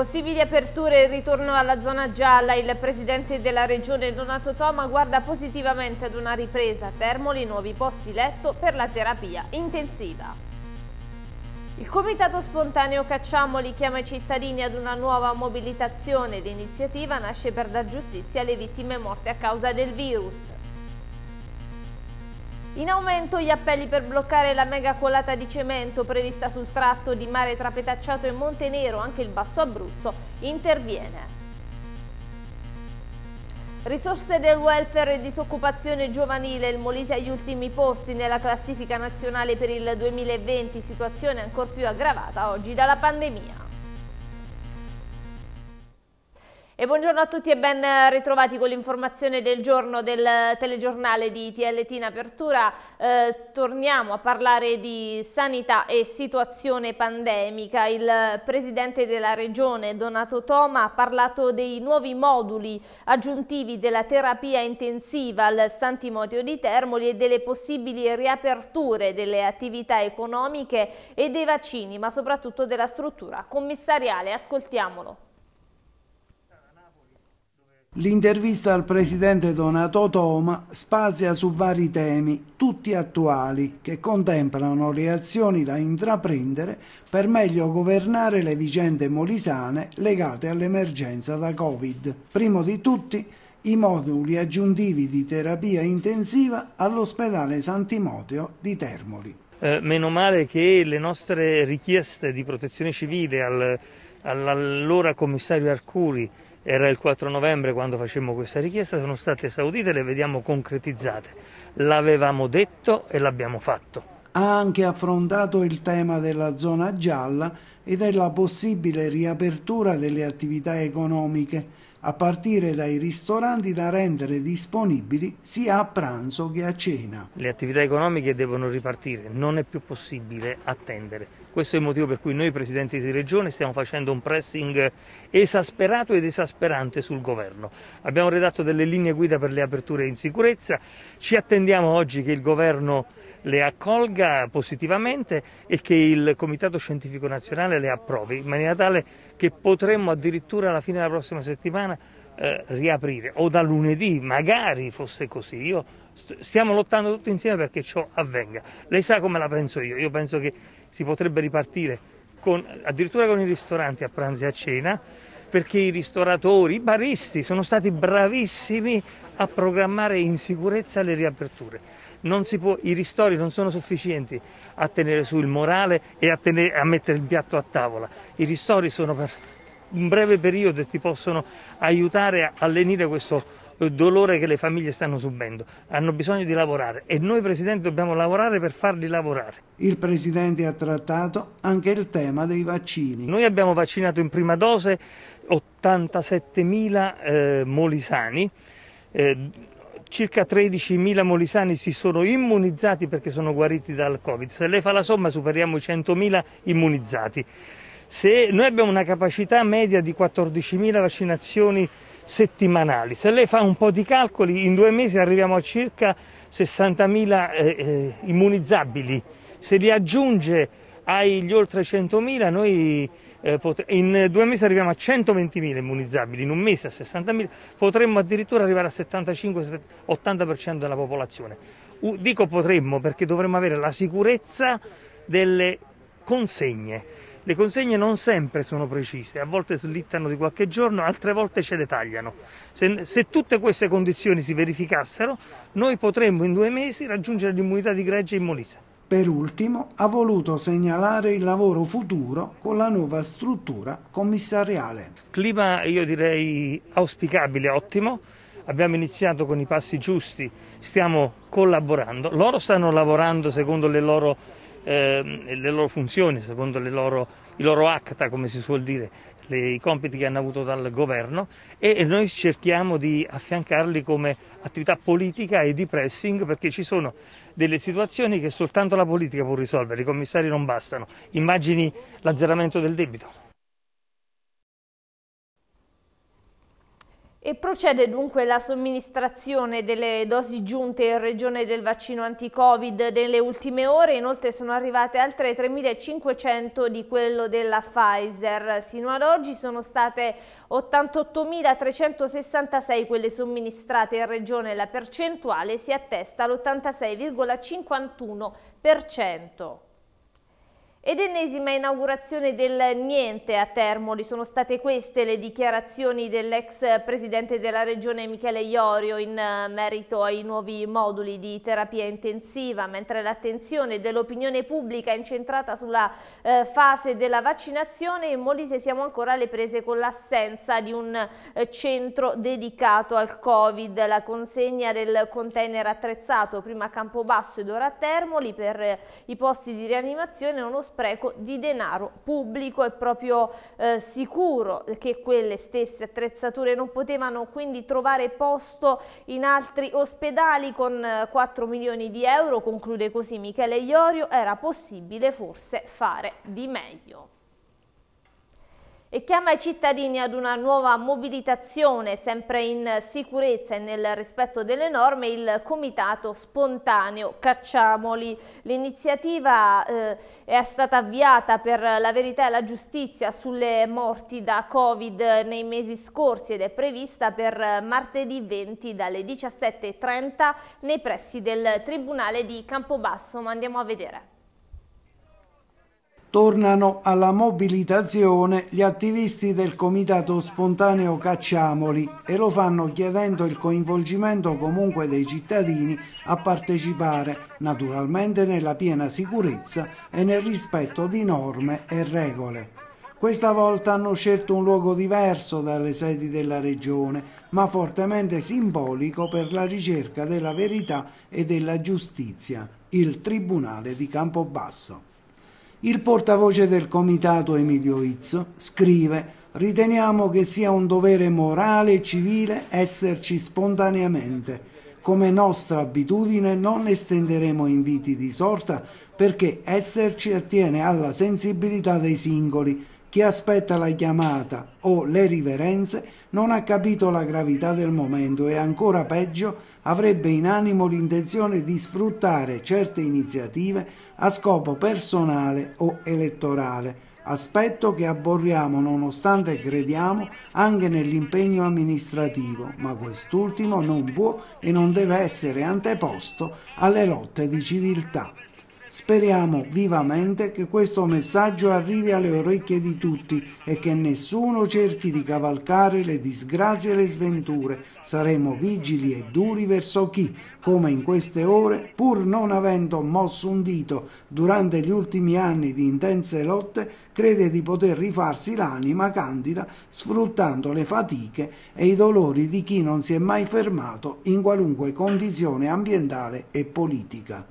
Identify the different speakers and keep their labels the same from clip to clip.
Speaker 1: Possibili aperture e ritorno alla zona gialla. Il presidente della regione Donato Toma guarda positivamente ad una ripresa. a Termoli nuovi posti letto per la terapia intensiva. Il comitato spontaneo Cacciamoli chiama i cittadini ad una nuova mobilitazione. L'iniziativa nasce per dar giustizia alle vittime morte a causa del virus. In aumento gli appelli per bloccare la mega colata di cemento prevista sul tratto di mare tra Petacciato e Montenero, anche il Basso Abruzzo interviene. Risorse del welfare e disoccupazione giovanile, il Molise agli ultimi posti nella classifica nazionale per il 2020, situazione ancor più aggravata oggi dalla pandemia. E buongiorno a tutti e ben eh, ritrovati con l'informazione del giorno del telegiornale di TLT in apertura. Eh, torniamo a parlare di sanità e situazione pandemica. Il presidente della regione Donato Toma ha parlato dei nuovi moduli aggiuntivi della terapia intensiva al Sant'Imotio di Termoli e delle possibili riaperture delle attività economiche e dei vaccini, ma soprattutto della struttura commissariale. Ascoltiamolo.
Speaker 2: L'intervista al presidente Donato Toma spazia su vari temi, tutti attuali, che contemplano le azioni da intraprendere per meglio governare le vicende molisane legate all'emergenza da Covid. Primo di tutti, i moduli aggiuntivi di terapia intensiva all'ospedale San Timoteo di Termoli.
Speaker 3: Eh, meno male che le nostre richieste di protezione civile al all'allora commissario Arcuri, era il 4 novembre quando facemmo questa richiesta, sono state esaudite e le vediamo concretizzate. L'avevamo detto e l'abbiamo fatto.
Speaker 2: Ha anche affrontato il tema della zona gialla e della possibile riapertura delle attività economiche, a partire dai ristoranti da rendere disponibili sia a pranzo che
Speaker 3: a cena. Le attività economiche devono ripartire, non è più possibile attendere questo è il motivo per cui noi presidenti di regione stiamo facendo un pressing esasperato ed esasperante sul governo. Abbiamo redatto delle linee guida per le aperture in sicurezza, ci attendiamo oggi che il governo le accolga positivamente e che il Comitato Scientifico Nazionale le approvi, in maniera tale che potremmo addirittura alla fine della prossima settimana eh, riaprire, o da lunedì, magari fosse così. Io stiamo lottando tutti insieme perché ciò avvenga. Lei sa come la penso io, io penso che si potrebbe ripartire con, addirittura con i ristoranti a pranzo e a cena perché i ristoratori, i baristi sono stati bravissimi a programmare in sicurezza le riaperture. Può, I ristori non sono sufficienti a tenere su il morale e a, tenere, a mettere il piatto a tavola. I ristori sono per un breve periodo e ti possono aiutare a lenire questo dolore che le famiglie stanno subendo. Hanno bisogno di lavorare e noi Presidente dobbiamo lavorare per farli lavorare. Il Presidente ha trattato anche il tema dei vaccini. Noi abbiamo vaccinato in prima dose 87.000 eh, molisani. Eh, circa 13.000 molisani si sono immunizzati perché sono guariti dal Covid. Se lei fa la somma superiamo i 100.000 immunizzati. Se noi abbiamo una capacità media di 14.000 vaccinazioni settimanali. Se lei fa un po' di calcoli, in due mesi arriviamo a circa 60.000 eh, eh, immunizzabili. Se li aggiunge agli oltre 100.000, noi eh, in due mesi arriviamo a 120.000 immunizzabili, in un mese a 60.000, potremmo addirittura arrivare al 75-80% della popolazione. U dico potremmo perché dovremmo avere la sicurezza delle consegne le consegne non sempre sono precise, a volte slittano di qualche giorno, altre volte ce le tagliano. Se, se tutte queste condizioni si verificassero, noi potremmo in due mesi raggiungere l'immunità di gregge in Molise. Per ultimo ha voluto segnalare il
Speaker 2: lavoro futuro con la nuova struttura commissariale.
Speaker 3: Clima io direi auspicabile, ottimo. Abbiamo iniziato con i passi giusti, stiamo collaborando. Loro stanno lavorando secondo le loro eh, le loro funzioni, secondo loro, i loro acta, come si suol dire, le, i compiti che hanno avuto dal governo e, e noi cerchiamo di affiancarli come attività politica e di pressing perché ci sono delle situazioni che soltanto la politica può risolvere, i commissari non bastano, immagini l'azzeramento del debito.
Speaker 1: E procede dunque la somministrazione delle dosi giunte in regione del vaccino anti-Covid nelle ultime ore, inoltre sono arrivate altre 3.500 di quello della Pfizer. Sino ad oggi sono state 88.366 quelle somministrate in regione, la percentuale si attesta all'86,51%. Ed ennesima inaugurazione del niente a Termoli, sono state queste le dichiarazioni dell'ex presidente della regione Michele Iorio in eh, merito ai nuovi moduli di terapia intensiva, mentre l'attenzione dell'opinione pubblica è incentrata sulla eh, fase della vaccinazione, in Molise siamo ancora alle prese con l'assenza di un eh, centro dedicato al Covid, la consegna del container attrezzato prima a Campobasso ed ora a Termoli per eh, i posti di rianimazione, uno spreco di denaro pubblico. È proprio eh, sicuro che quelle stesse attrezzature non potevano quindi trovare posto in altri ospedali con 4 eh, milioni di euro, conclude così Michele Iorio, era possibile forse fare di meglio e chiama i cittadini ad una nuova mobilitazione, sempre in sicurezza e nel rispetto delle norme, il Comitato Spontaneo Cacciamoli. L'iniziativa eh, è stata avviata per la verità e la giustizia sulle morti da Covid nei mesi scorsi ed è prevista per martedì 20 dalle 17.30 nei pressi del Tribunale di Campobasso, ma andiamo a vedere
Speaker 2: tornano alla mobilitazione gli attivisti del comitato spontaneo Cacciamoli e lo fanno chiedendo il coinvolgimento comunque dei cittadini a partecipare, naturalmente nella piena sicurezza e nel rispetto di norme e regole. Questa volta hanno scelto un luogo diverso dalle sedi della regione, ma fortemente simbolico per la ricerca della verità e della giustizia, il Tribunale di Campobasso. Il portavoce del comitato Emilio Izzo scrive Riteniamo che sia un dovere morale e civile esserci spontaneamente. Come nostra abitudine non estenderemo inviti di sorta perché esserci attiene alla sensibilità dei singoli. Chi aspetta la chiamata o le riverenze non ha capito la gravità del momento e ancora peggio avrebbe in animo l'intenzione di sfruttare certe iniziative a scopo personale o elettorale, aspetto che abborriamo nonostante crediamo anche nell'impegno amministrativo, ma quest'ultimo non può e non deve essere anteposto alle lotte di civiltà. Speriamo vivamente che questo messaggio arrivi alle orecchie di tutti e che nessuno cerchi di cavalcare le disgrazie e le sventure. Saremo vigili e duri verso chi, come in queste ore, pur non avendo mosso un dito durante gli ultimi anni di intense lotte, crede di poter rifarsi l'anima candida sfruttando le fatiche e i dolori di chi non si è mai fermato in qualunque condizione ambientale e politica.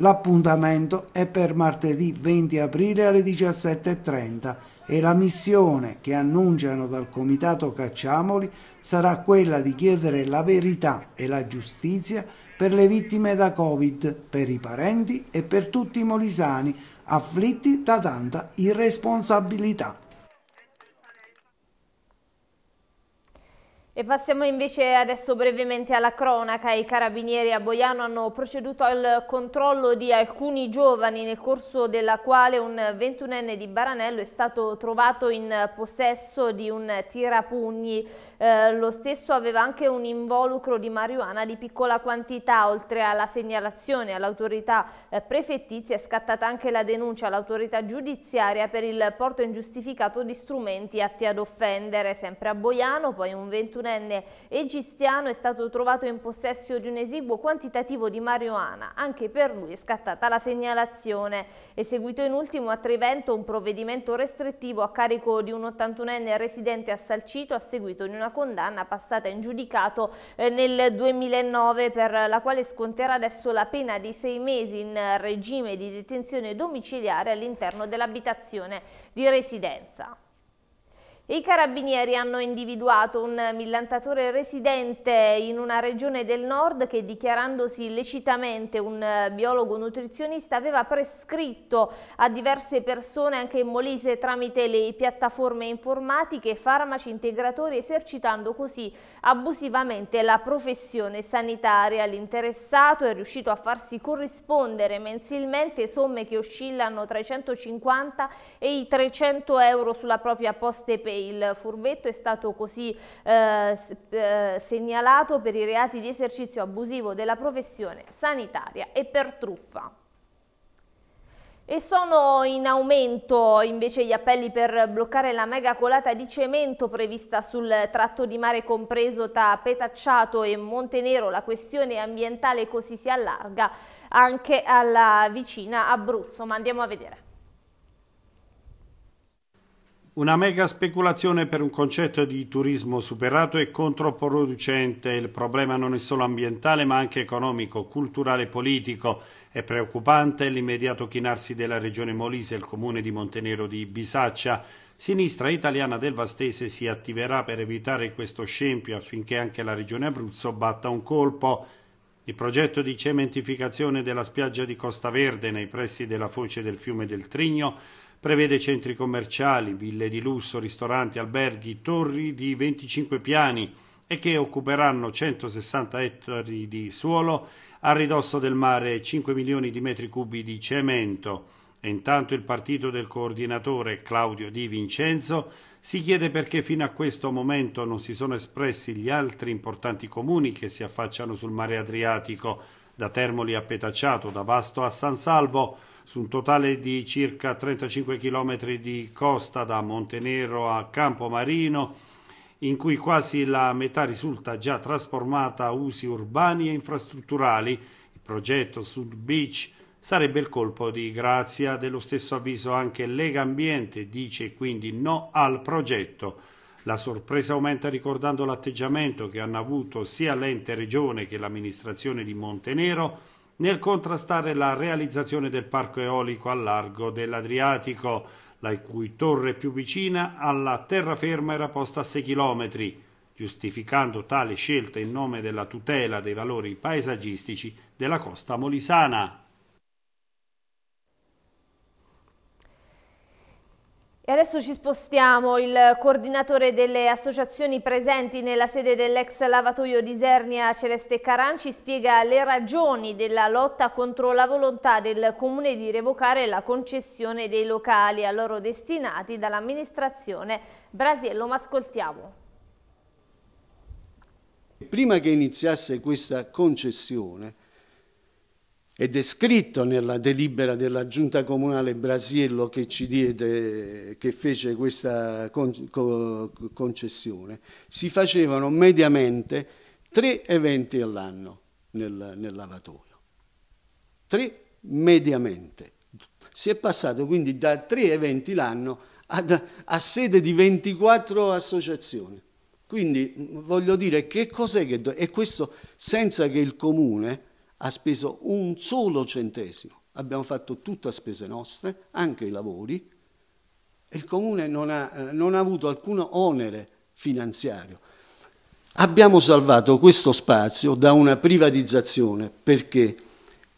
Speaker 2: L'appuntamento è per martedì 20 aprile alle 17.30 e la missione che annunciano dal Comitato Cacciamoli sarà quella di chiedere la verità e la giustizia per le vittime da Covid, per i parenti e per tutti i molisani afflitti da tanta irresponsabilità.
Speaker 1: E passiamo invece adesso brevemente alla cronaca. I carabinieri a Boiano hanno proceduto al controllo di alcuni giovani nel corso della quale un 21enne di Baranello è stato trovato in possesso di un tirapugni. Eh, lo stesso aveva anche un involucro di marijuana di piccola quantità. Oltre alla segnalazione all'autorità eh, prefettizia è scattata anche la denuncia all'autorità giudiziaria per il porto ingiustificato di strumenti atti ad offendere. Sempre a Boiano, poi un 21 ventunenne egiziano è stato trovato in possesso di un esiguo quantitativo di marijuana. Anche per lui è scattata la segnalazione. Eseguito in ultimo a Trivento un provvedimento restrittivo a carico di un 81enne residente a Salcito a seguito di una condanna passata in giudicato eh, nel 2009 per la quale sconterà adesso la pena di sei mesi in regime di detenzione domiciliare all'interno dell'abitazione di residenza. I carabinieri hanno individuato un millantatore residente in una regione del nord che dichiarandosi illecitamente un eh, biologo nutrizionista aveva prescritto a diverse persone anche in Molise tramite le piattaforme informatiche farmaci integratori esercitando così abusivamente la professione sanitaria. L'interessato è riuscito a farsi corrispondere mensilmente somme che oscillano tra i 150 e i 300 euro sulla propria posta e pay il furbetto è stato così eh, eh, segnalato per i reati di esercizio abusivo della professione sanitaria e per truffa. E sono in aumento invece gli appelli per bloccare la mega colata di cemento prevista sul tratto di mare compreso tra Petacciato e Montenero. La questione ambientale così si allarga anche alla vicina Abruzzo, ma andiamo a vedere.
Speaker 4: Una mega speculazione per un concetto di turismo superato e controproducente. Il problema non è solo ambientale ma anche economico, culturale e politico. È preoccupante l'immediato chinarsi della regione Molise e il comune di Montenero di Bisaccia. Sinistra italiana del Vastese si attiverà per evitare questo scempio affinché anche la regione Abruzzo batta un colpo. Il progetto di cementificazione della spiaggia di Costa Verde nei pressi della foce del fiume del Trigno Prevede centri commerciali, ville di lusso, ristoranti, alberghi, torri di 25 piani e che occuperanno 160 ettari di suolo a ridosso del mare e 5 milioni di metri cubi di cemento. E intanto il partito del coordinatore Claudio Di Vincenzo si chiede perché fino a questo momento non si sono espressi gli altri importanti comuni che si affacciano sul mare Adriatico, da Termoli a Petacciato, da Vasto a San Salvo, su un totale di circa 35 km di costa da Montenero a Campomarino, in cui quasi la metà risulta già trasformata a usi urbani e infrastrutturali. Il progetto Sud Beach sarebbe il colpo di grazia. Dello stesso avviso anche Lega Ambiente dice quindi no al progetto. La sorpresa aumenta ricordando l'atteggiamento che hanno avuto sia l'ente regione che l'amministrazione di Montenero nel contrastare la realizzazione del parco eolico a largo dell'Adriatico, la cui torre più vicina alla terraferma era posta a 6 km, giustificando tale scelta in nome della tutela dei valori paesaggistici della costa molisana.
Speaker 1: E adesso ci spostiamo, il coordinatore delle associazioni presenti nella sede dell'ex lavatoio di Isernia Celeste Caranci spiega le ragioni della lotta contro la volontà del comune di revocare la concessione dei locali a loro destinati dall'amministrazione Brasiello, ma ascoltiamo.
Speaker 5: Prima che iniziasse questa concessione ed è scritto nella delibera della giunta comunale Brasiello che ci diede, che fece questa con, co, concessione, si facevano mediamente tre eventi all'anno nel, nel lavatoio. Tre mediamente. Si è passato quindi da tre eventi l'anno ad, a sede di 24 associazioni. Quindi voglio dire che cos'è che... e questo senza che il comune ha speso un solo centesimo. Abbiamo fatto tutto a spese nostre, anche i lavori, e il comune non ha, eh, non ha avuto alcun onere finanziario. Abbiamo salvato questo spazio da una privatizzazione perché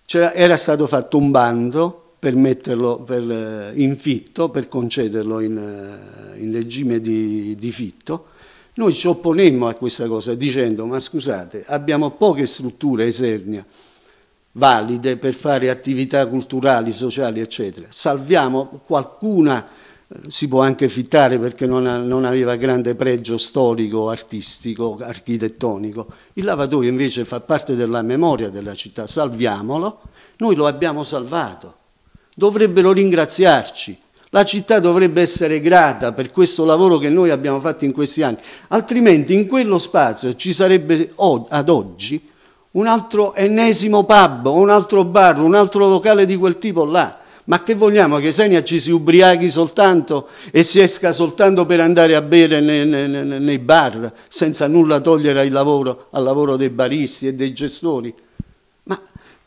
Speaker 5: era stato fatto un bando per metterlo per, eh, in fitto, per concederlo in, eh, in regime di, di, fitto. Noi ci opponemmo a questa cosa dicendo ma scusate abbiamo poche strutture esernia valide per fare attività culturali, sociali, eccetera. Salviamo qualcuna, eh, si può anche fittare perché non, ha, non aveva grande pregio storico, artistico, architettonico. Il lavatoio invece fa parte della memoria della città, salviamolo, noi lo abbiamo salvato. Dovrebbero ringraziarci. La città dovrebbe essere grata per questo lavoro che noi abbiamo fatto in questi anni, altrimenti in quello spazio ci sarebbe ad oggi un altro ennesimo pub, un altro bar, un altro locale di quel tipo là. Ma che vogliamo? Che Senia ci si ubriachi soltanto e si esca soltanto per andare a bere nei, nei, nei bar, senza nulla togliere lavoro, al lavoro dei baristi e dei gestori?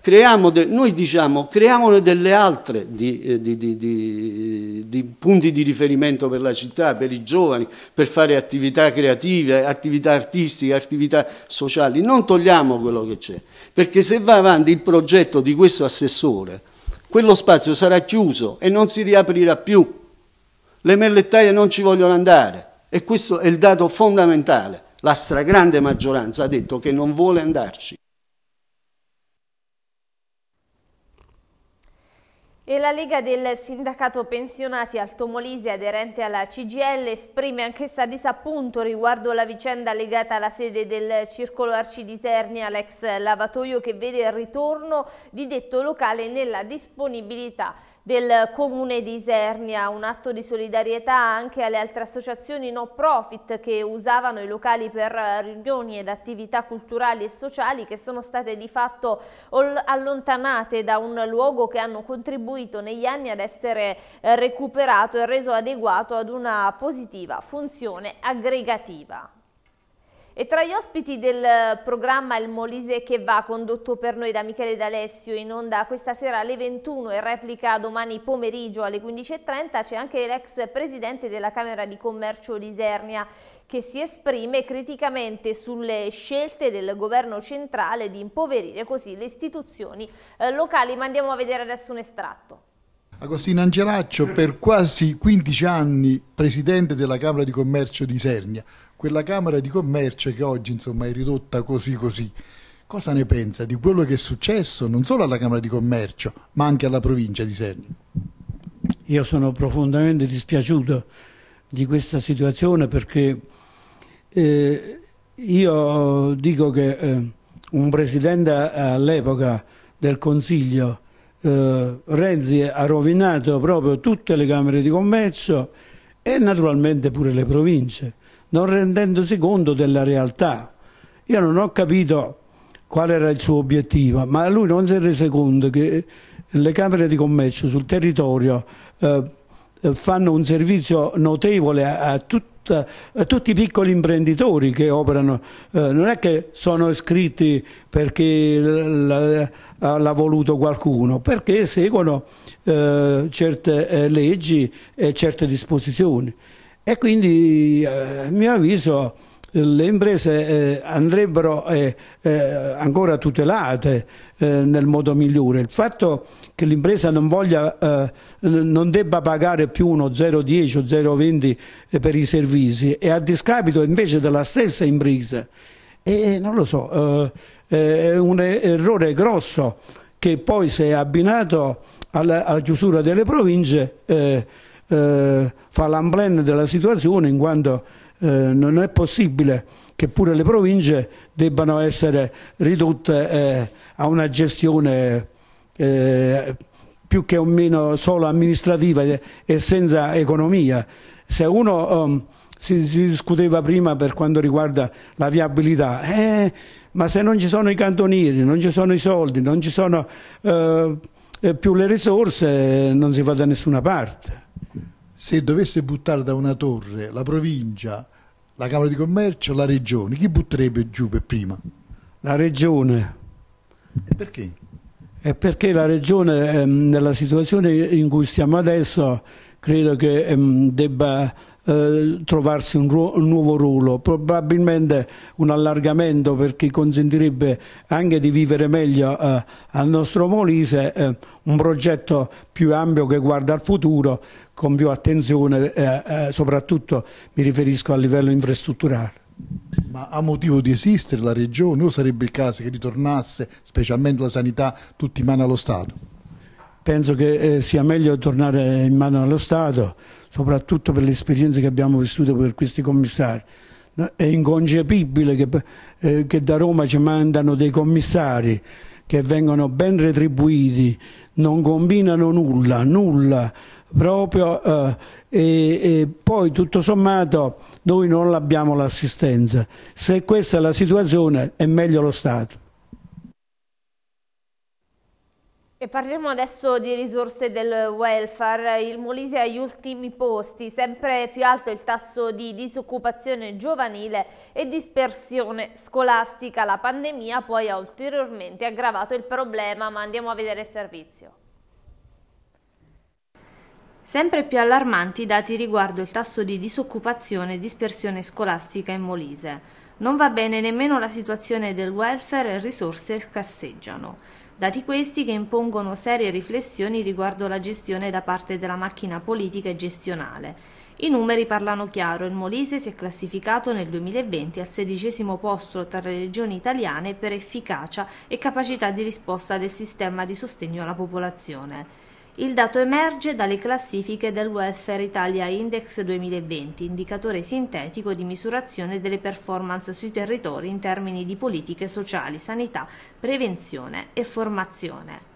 Speaker 5: De, noi diciamo creiamone delle altre eh, di, di, di, di, punti di riferimento per la città, per i giovani, per fare attività creative, attività artistiche, attività sociali. Non togliamo quello che c'è, perché se va avanti il progetto di questo assessore, quello spazio sarà chiuso e non si riaprirà più. Le merlettaie non ci vogliono andare e questo è il dato fondamentale. La stragrande maggioranza ha detto che non vuole andarci.
Speaker 1: E la Lega del Sindacato Pensionati Altomolise aderente alla CGL esprime anch'essa disappunto riguardo la vicenda legata alla sede del Circolo Arci di Sernia, l'ex lavatoio che vede il ritorno di detto locale nella disponibilità del comune di Isernia, un atto di solidarietà anche alle altre associazioni no profit che usavano i locali per eh, riunioni ed attività culturali e sociali che sono state di fatto allontanate da un luogo che hanno contribuito negli anni ad essere eh, recuperato e reso adeguato ad una positiva funzione aggregativa. E tra gli ospiti del programma Il Molise che va, condotto per noi da Michele D'Alessio, in onda questa sera alle 21 e replica domani pomeriggio alle 15.30, c'è anche l'ex presidente della Camera di Commercio Lisernia che si esprime criticamente sulle scelte del governo centrale di impoverire così le istituzioni eh, locali. Ma andiamo a vedere adesso un estratto.
Speaker 6: Agostino Angelaccio per quasi 15 anni presidente della Camera di Commercio di Sernia, quella Camera di Commercio che oggi insomma, è ridotta così così. Cosa ne pensa di quello che è successo non solo alla Camera di Commercio ma anche alla provincia di Serni? Io sono profondamente dispiaciuto di questa situazione perché eh, io dico che eh, un presidente all'epoca del Consiglio eh, Renzi ha rovinato proprio tutte le Camere di Commercio e naturalmente pure le province non rendendosi conto della realtà. Io non ho capito qual era il suo obiettivo, ma lui non si è reso conto che le Camere di Commercio sul territorio eh, eh fanno un servizio notevole a, a, tutta, a, tutti i piccoli imprenditori che operano, eh, non è che sono iscritti perché l'ha voluto qualcuno, perché seguono eh, certe eh, leggi e certe disposizioni. E quindi, eh, a mio avviso, le imprese eh, andrebbero eh, eh, ancora tutelate eh, nel modo migliore. Il fatto che l'impresa non, voglia, eh, non debba pagare più uno 0,10 o 0,20 per i servizi è a discapito invece della stessa impresa. E, non lo so, è un errore grosso che poi se abbinato alla, alla chiusura delle province eh, fa l'amblène della situazione in quanto eh, non è possibile che pure le province debbano essere ridotte eh, a una gestione eh, più che o meno solo amministrativa e senza economia. Se uno um, si, si, discuteva prima per quanto riguarda la viabilità, eh, ma se non ci sono i cantonieri, non ci sono i soldi, non ci sono eh, eh più le risorse, non si va da nessuna parte se dovesse buttare da una torre la provincia, la Camera di Commercio, la Regione, chi butterebbe giù per prima? La Regione. E perché? È perché la Regione, ehm, nella situazione in cui stiamo adesso, credo che ehm, debba eh, trovarsi un, un, nuovo ruolo, probabilmente un allargamento perché consentirebbe anche di vivere meglio eh, al nostro Molise eh, un progetto più ampio che guarda al futuro, con più attenzione, eh, eh, soprattutto mi riferisco a livello infrastrutturale. Ma ha motivo di esistere la Regione o sarebbe il caso che ritornasse, specialmente la sanità, tutti in mano allo Stato? Penso che eh, sia meglio tornare in mano allo Stato, soprattutto per le esperienze che abbiamo vissuto per questi commissari. È inconcepibile che, eh, che da Roma ci mandano dei commissari che vengono ben retribuiti, non combinano nulla, nulla, proprio eh, e, e, poi tutto sommato noi non abbiamo l'assistenza. Se questa è la situazione è meglio lo Stato.
Speaker 1: E parliamo adesso di risorse del welfare. Il Molise agli ultimi posti, sempre più alto il tasso di disoccupazione giovanile e dispersione scolastica. La pandemia poi ha ulteriormente aggravato il problema, ma andiamo a vedere il servizio. Sempre più allarmanti i dati riguardo il tasso di disoccupazione e dispersione scolastica in Molise. Non va bene nemmeno la situazione del welfare e risorse scarseggiano. Dati questi che impongono serie riflessioni riguardo la gestione da parte della macchina politica e gestionale. I numeri parlano chiaro, il Molise si è classificato nel 2020 al sedicesimo posto tra le regioni italiane per efficacia e capacità di risposta del sistema di sostegno alla popolazione. Il dato emerge dalle classifiche del Welfare Italia Index 2020, indicatore sintetico di misurazione delle performance sui territori in termini di politiche sociali, sanità, prevenzione e formazione.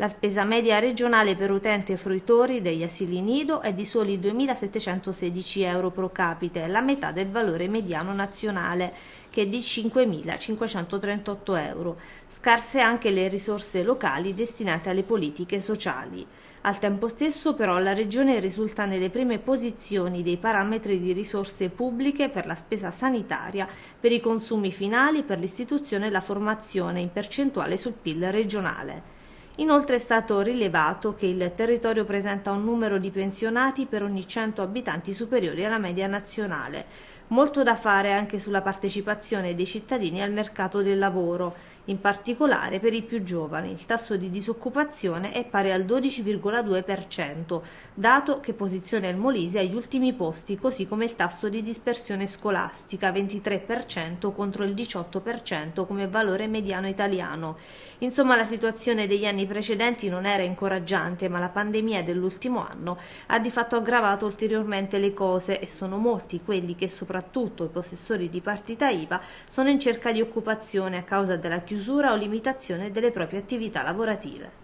Speaker 1: La spesa media regionale per utenti e fruitori degli asili nido è di soli 2.716 euro pro capite, la metà del valore mediano nazionale, che è di 5.538 euro. Scarse anche le risorse locali destinate alle politiche sociali. Al tempo stesso però la Regione risulta nelle prime posizioni dei parametri di risorse pubbliche per la spesa sanitaria, per i consumi finali, per l'istituzione e la formazione in percentuale sul PIL regionale. Inoltre è stato rilevato che il territorio presenta un numero di pensionati per ogni 100 abitanti superiori alla media nazionale. Molto da fare anche sulla partecipazione dei cittadini al mercato del lavoro in particolare per i più giovani. Il tasso di disoccupazione è pari al 12,2%, dato che posiziona il Molise agli ultimi posti, così come il tasso di dispersione scolastica, 23% contro il 18% come valore mediano italiano. Insomma, la situazione degli anni precedenti non era incoraggiante, ma la pandemia dell'ultimo anno ha di fatto aggravato ulteriormente le cose e sono molti quelli che, soprattutto i possessori di partita IVA, sono in cerca di occupazione a causa della chiusura chiusura o limitazione delle proprie attività lavorative.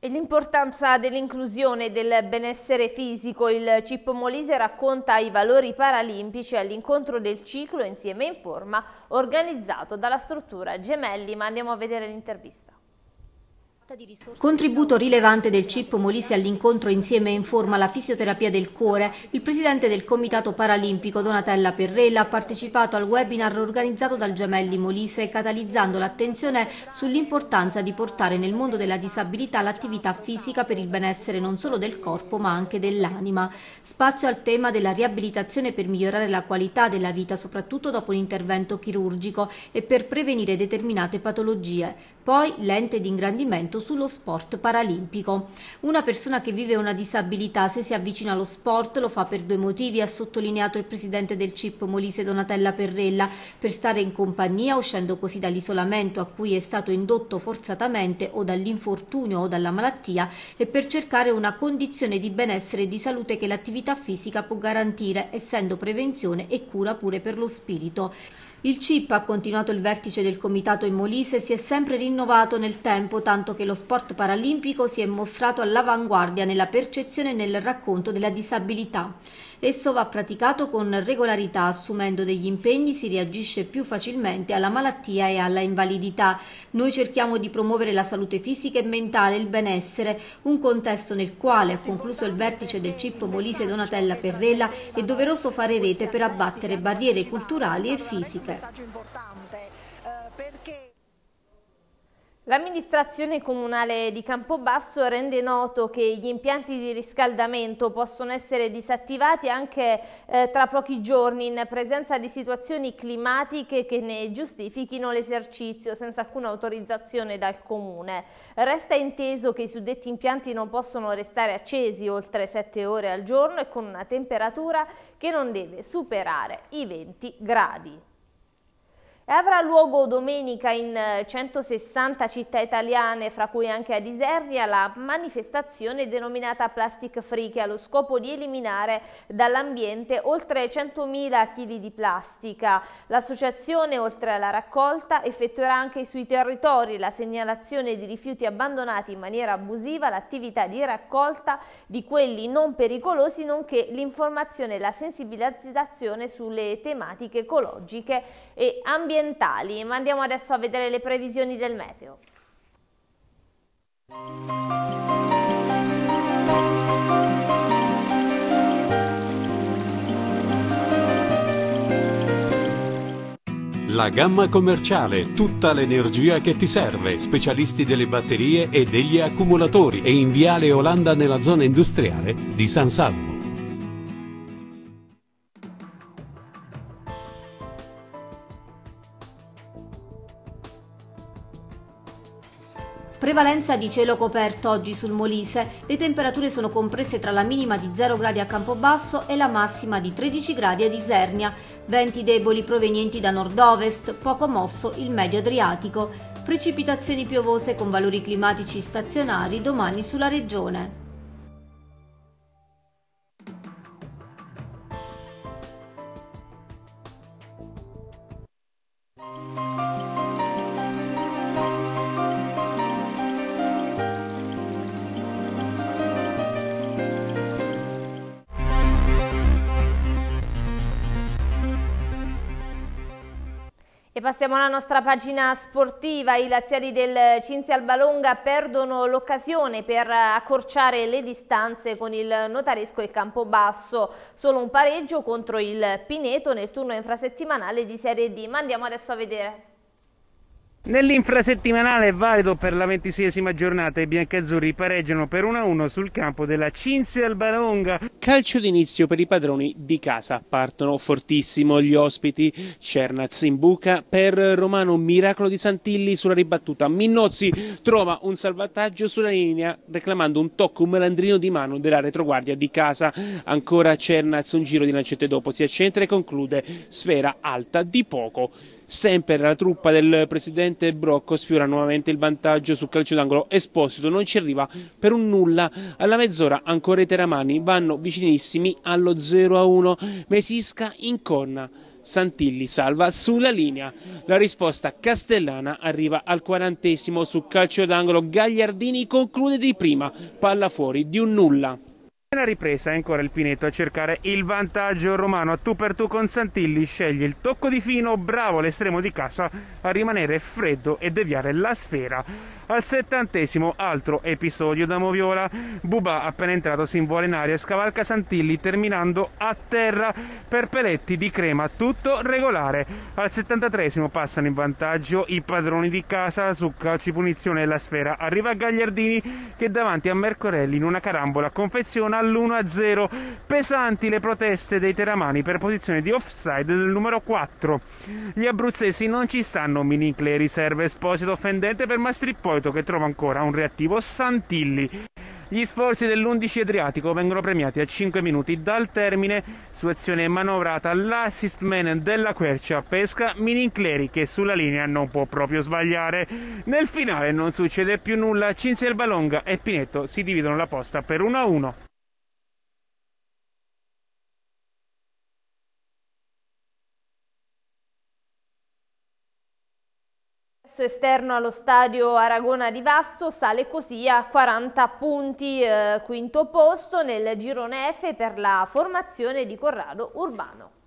Speaker 1: E l'importanza dell'inclusione e del benessere fisico, il CIP Molise racconta i valori paralimpici all'incontro del ciclo insieme in forma organizzato dalla struttura Gemelli, ma andiamo a vedere l'intervista.
Speaker 7: Contributo rilevante del CIP Molise all'incontro insieme in forma alla fisioterapia del cuore. Il presidente del Comitato Paralimpico Donatella Perrella ha partecipato al webinar organizzato dal Gemelli Molise catalizzando l'attenzione sull'importanza di portare nel mondo della disabilità l'attività fisica per il benessere non solo del corpo ma anche dell'anima. Spazio al tema della riabilitazione per migliorare la qualità della vita soprattutto dopo un intervento chirurgico e per prevenire determinate patologie. Poi l'ente di ingrandimento intervento sullo sport paralimpico. Una persona che vive una disabilità se si avvicina allo sport lo fa per due motivi, ha sottolineato il presidente del CIP Molise Donatella Perrella, per stare in compagnia uscendo così dall'isolamento a cui è stato indotto forzatamente o dall'infortunio o dalla malattia e per cercare una condizione di benessere e di salute che l'attività fisica può garantire, essendo prevenzione e cura pure per lo spirito. Il CIP, ha continuato il vertice del comitato in Molise, si è sempre rinnovato nel tempo, tanto che lo sport paralimpico si è mostrato all'avanguardia nella percezione e nel racconto della disabilità. Esso va praticato con regolarità, assumendo degli impegni si reagisce più facilmente alla malattia e alla invalidità. Noi cerchiamo di promuovere la salute fisica e mentale, il benessere, un contesto nel quale, ha concluso il vertice del CIP Molise Donatella Perrella, è doveroso fare rete per abbattere barriere culturali e fisiche.
Speaker 1: L'amministrazione comunale di Campobasso rende noto che gli impianti di riscaldamento possono essere disattivati anche eh, tra pochi giorni in presenza di situazioni climatiche che ne giustifichino l'esercizio senza alcuna autorizzazione dal comune. Resta inteso che i suddetti impianti non possono restare accesi oltre 7 ore al giorno e con una temperatura che non deve superare i 20 gradi e avrà luogo domenica in 160 eh, città italiane, fra cui anche a Disernia, la manifestazione denominata Plastic Free che ha lo scopo di eliminare dall'ambiente oltre 100.000 kg di plastica. L'associazione, oltre alla raccolta, effettuerà anche sui territori la segnalazione di rifiuti abbandonati in maniera abusiva, l'attività di raccolta di quelli non pericolosi, nonché l'informazione e la sensibilizzazione sulle tematiche ecologiche e ambientali ambientali, ma andiamo adesso a vedere le previsioni del meteo.
Speaker 4: La gamma commerciale, tutta l'energia che ti serve, specialisti delle batterie e degli accumulatori e in Viale Olanda nella zona industriale di San Salmo.
Speaker 7: Prevalenza di cielo coperto oggi sul Molise, le temperature sono comprese tra la minima di 0 gradi a Campobasso e la massima di 13 gradi ad Isernia, venti deboli provenienti da nord-ovest, poco mosso il medio Adriatico, precipitazioni piovose con valori climatici stazionari domani sulla regione.
Speaker 1: E passiamo alla nostra pagina sportiva, i laziali del Cinzia Albalonga perdono l'occasione per accorciare le distanze con il Notaresco e il Campobasso, solo un pareggio contro il Pineto nel turno infrasettimanale di Serie D, ma andiamo adesso a vedere.
Speaker 8: Nell'infrasettimanale valido per la ventisesima giornata i biancazzurri pareggiano per 1-1 sul campo della Cinzia Albalonga. Calcio d'inizio per i padroni di casa. Partono fortissimo gli ospiti. Cernaz in buca per Romano Miracolo di Santilli sulla ribattuta. Minnozzi trova un salvataggio sulla linea reclamando un tocco, un melandrino di mano della retroguardia di casa. Ancora Cernaz un giro di lancette dopo. Si accentra e conclude. Sfera alta di poco sempre la truppa del presidente Brocco sfiora nuovamente il vantaggio sul calcio d'angolo Esposito non ci arriva per un nulla alla mezz'ora ancora i teramani vanno vicinissimi allo 0 a 1 Mesisca in corna Santilli salva sulla linea. La risposta castellana arriva al quarantesimo sul calcio d'angolo. Gagliardini conclude di prima, palla fuori di un nulla. Appena ripresa è ancora il Pineto a cercare il vantaggio romano a tu per tu con Santilli, sceglie il tocco di fino, bravo l'estremo di casa a rimanere freddo e deviare la sfera al settantesimo altro episodio da Moviola, Buba appena entrato si invola in aria e scavalca Santilli terminando a terra per peletti di crema, tutto regolare. Al settantatresimo passano in vantaggio i padroni di casa su calci punizione e la sfera. Arriva Gagliardini che davanti a Mercorelli in una carambola confeziona l'1-0. Pesanti le proteste dei teramani per posizione di offside del numero 4. Gli abruzzesi non ci stanno, Minicle, riserve, esposito offendente per Mastrippoi solito che trova ancora un reattivo Santilli. Gli sforzi dell'11 Adriatico vengono premiati a 5 minuti dal termine su azione manovrata l'assist man della Quercia pesca Minincleri che sulla linea non può proprio sbagliare. Nel finale non succede più nulla, Cinzia e Balonga e Pinetto si dividono la posta per 1-1.
Speaker 7: L'ex esterno allo stadio
Speaker 1: Aragona di Vasto sale così a 40 punti, eh, quinto posto nel girone F per la formazione di Corrado Urbano.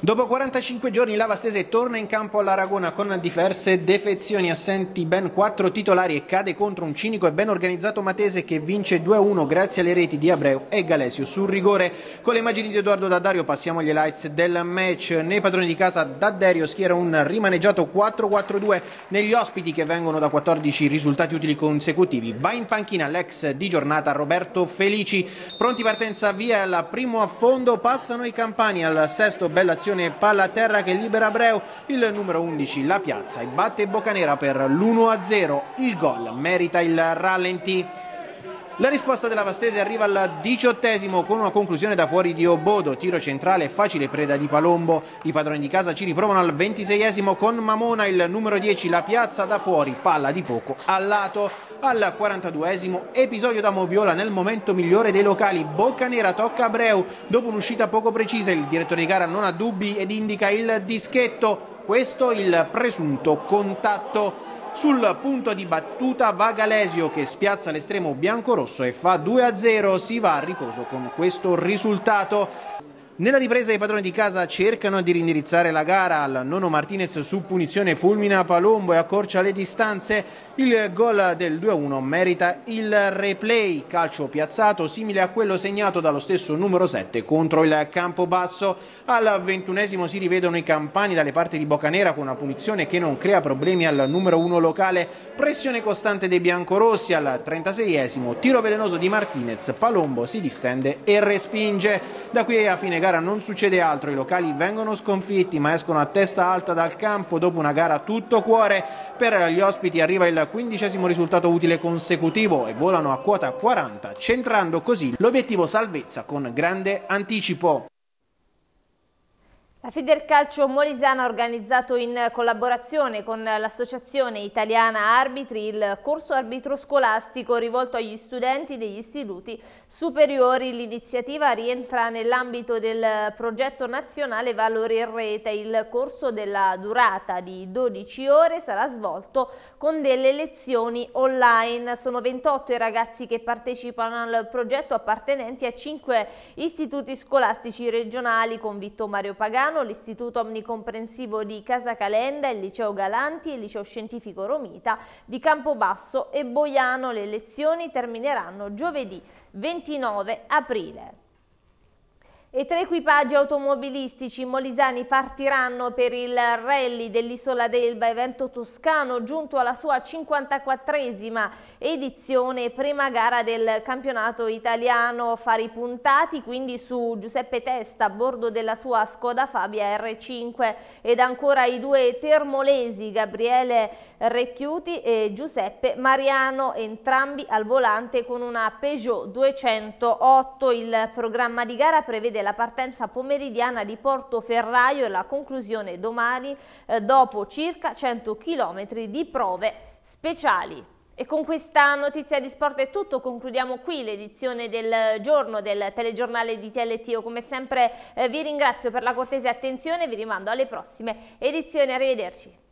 Speaker 9: Dopo 45 giorni la Vastese torna in campo all'Aragona con diverse defezioni, assenti ben 4 titolari e cade contro un cinico e ben organizzato Matese che vince 2-1 grazie alle reti di Abreu e Galesio sul rigore. Con le immagini di Edoardo Daddario passiamo agli lights del match. Nei padroni di casa Daddario schiera un rimaneggiato 4-4-2 negli ospiti che vengono da 14 risultati utili consecutivi. Va in panchina l'ex di giornata Roberto Felici. Pronti partenza via al primo affondo, passano i campani al sesto Bella azione palla a terra che libera Breu, il numero 11 la piazza e batte Bocanera per l'1-0, il gol merita il rallenti. La risposta della Vastese arriva al diciottesimo con una conclusione da fuori di Obodo, tiro centrale facile preda di Palombo. I padroni di casa ci riprovano al ventiseiesimo con Mamona, il numero 10, la piazza da fuori, palla di poco al lato. Al 42esimo episodio da Moviola nel momento migliore dei locali, Boccanera tocca a Breu, dopo un'uscita poco precisa il direttore di gara non ha dubbi ed indica il dischetto, questo il presunto contatto. Sul punto di battuta va Galesio che spiazza l'estremo biancorosso e fa 2-0, si va a riposo con questo risultato. Nella ripresa i padroni di casa cercano di rindirizzare la gara al nono Martinez su punizione fulmina Palombo e accorcia le distanze. Il gol del 2-1 merita il replay, calcio piazzato simile a quello segnato dallo stesso numero 7 contro il Campobasso. Al ventunesimo si rivedono i campani dalle parti di Bocanera con una punizione che non crea problemi al numero 1 locale. Pressione costante dei biancorossi al 36esimo, tiro velenoso di Martinez, Palombo si distende e respinge. Da qui a fine gara non succede altro, i locali vengono sconfitti ma escono a testa alta dal campo dopo una gara tutto cuore. Per gli ospiti arriva il quindicesimo risultato utile consecutivo e volano a quota 40, centrando così l'obiettivo salvezza con grande anticipo.
Speaker 1: La Federcalcio Molisana ha organizzato in collaborazione con l'Associazione Italiana Arbitri il corso arbitro scolastico rivolto agli studenti degli istituti superiori. L'iniziativa rientra nell'ambito del progetto nazionale Valori in Rete. Il corso della durata di 12 ore sarà svolto con delle lezioni online. Sono 28 i ragazzi che partecipano al progetto appartenenti a 5 istituti scolastici regionali con Vittorio Mario Pagano Milano, l'Istituto Omnicomprensivo di Casa Calenda, il Liceo Galanti il Liceo Scientifico Romita di Campobasso e Boiano. Le lezioni termineranno giovedì 29 aprile. E tre equipaggi automobilistici molisani partiranno per il rally dell'Isola d'Elba, evento toscano giunto alla sua 54esima edizione, prima gara del campionato italiano. Fari puntati quindi su Giuseppe Testa a bordo della sua Skoda Fabia R5 ed ancora i due termolesi Gabriele Recchiuti e Giuseppe Mariano, entrambi al volante con una Peugeot 208. Il programma di gara prevede la partenza pomeridiana di Portoferraio e la conclusione domani eh, dopo circa 100 km di prove speciali. E con questa notizia di sport è tutto, concludiamo qui l'edizione del giorno del telegiornale di TLT. Io come sempre eh, vi ringrazio per la cortese attenzione e vi rimando alle prossime edizioni. Arrivederci.